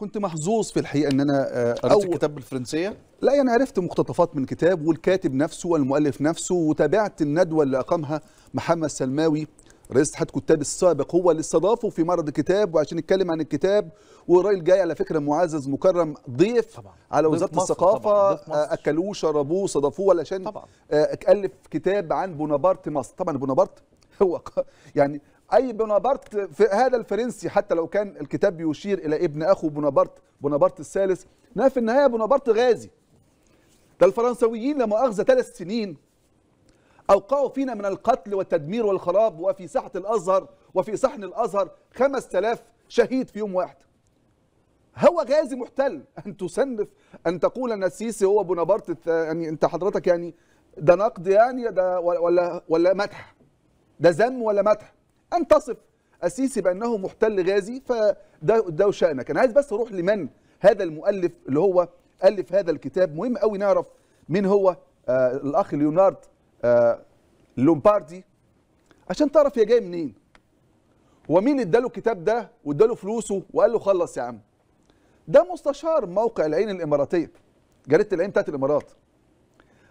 كنت محظوظ في الحقيقه ان انا آه، قريت أو... الكتاب بالفرنسيه لا يعني عرفت مقتطفات من كتاب والكاتب نفسه والمؤلف نفسه وتابعت الندوه اللي اقامها محمد سلماوي رئيس اتحاد كتاب السابق هو اللي استضافه في معرض الكتاب وعشان يتكلم عن الكتاب والراجل جاي على فكره معزز مكرم ضيف طبعا. على وزاره الثقافه آه، اكلوه شربوه صدفوه علشان آه، الف كتاب عن بونابرت مصر طبعا بونابرت هو يعني اي بونابرت في هذا الفرنسي حتى لو كان الكتاب بيشير الى ابن اخو بونابرت بونابرت الثالث انها في النهايه بونابرت غازي ده الفرنسويين لما اخذ ثلاث سنين اوقعوا فينا من القتل والتدمير والخراب وفي ساحه الازهر وفي صحن الازهر 5000 شهيد في يوم واحد هو غازي محتل ان تصنف ان تقول ان السيسي هو بونابرت يعني انت حضرتك يعني ده نقد يعني ده ولا ولا مدح ده ذم ولا مدح ان تصف السيسي بانه محتل غازي فده ده شانك انا عايز بس اروح لمن هذا المؤلف اللي هو الف هذا الكتاب مهم قوي نعرف مين هو آه الاخ ليونارد آه لومباردي عشان تعرف هي جايه منين ومين اللي اداله الكتاب ده واداله فلوسه وقال له خلص يا عم ده مستشار موقع العين الاماراتيه جريده العين بتاعت الامارات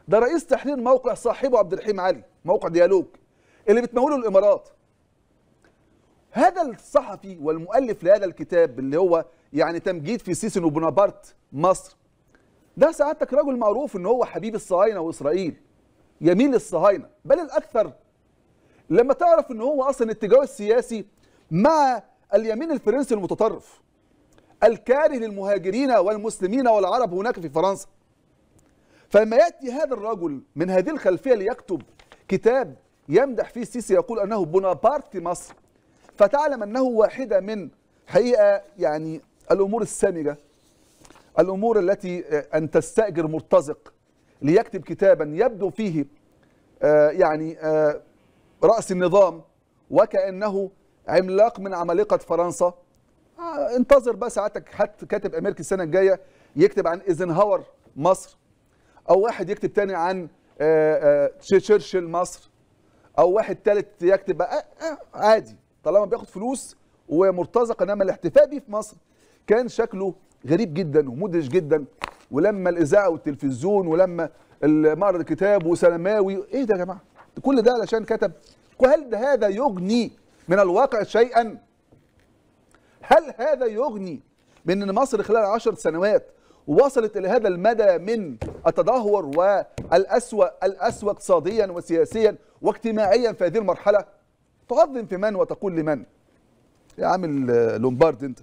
ده رئيس تحرير موقع صاحبه عبد الرحيم علي موقع ديالوج اللي بتموله الامارات هذا الصحفي والمؤلف لهذا الكتاب اللي هو يعني تمجيد في سيسن وبونابرت مصر ده سعادتك رجل معروف ان هو حبيب الصهاينه واسرائيل يميل للصهاينه بل الاكثر لما تعرف ان هو اصلا اتجاهه السياسي مع اليمين الفرنسي المتطرف الكاره للمهاجرين والمسلمين والعرب هناك في فرنسا فلما ياتي هذا الرجل من هذه الخلفيه ليكتب كتاب يمدح فيه السيسي يقول انه بونابارت مصر فتعلم أنه واحدة من حقيقة يعني الأمور السامجة الأمور التي آه، أن تستأجر مرتزق ليكتب كتابا يبدو فيه آه، يعني آه، رأس النظام وكأنه عملاق من عمالقة فرنسا انتظر بقى ساعتك حتى كاتب أمريكي السنة الجاية يكتب عن إيزنهاور مصر أو واحد يكتب تاني عن تشرشل مصر أو واحد تالت يكتب عادي طالما بياخد فلوس ومرتزقه انما الاحتفاء بيه في مصر كان شكله غريب جدا ومدهش جدا ولما الاذاعه والتلفزيون ولما معرض الكتاب وسلماوي ايه ده يا جماعه كل ده علشان كتب وهل هذا يغني من الواقع شيئا هل هذا يغني من ان مصر خلال عشر سنوات وصلت الى هذا المدى من التدهور والاسوا الاسوا اقتصاديا وسياسيا واجتماعيا في هذه المرحله تعظم في من وتقول لمن يا عامل لومبارد انت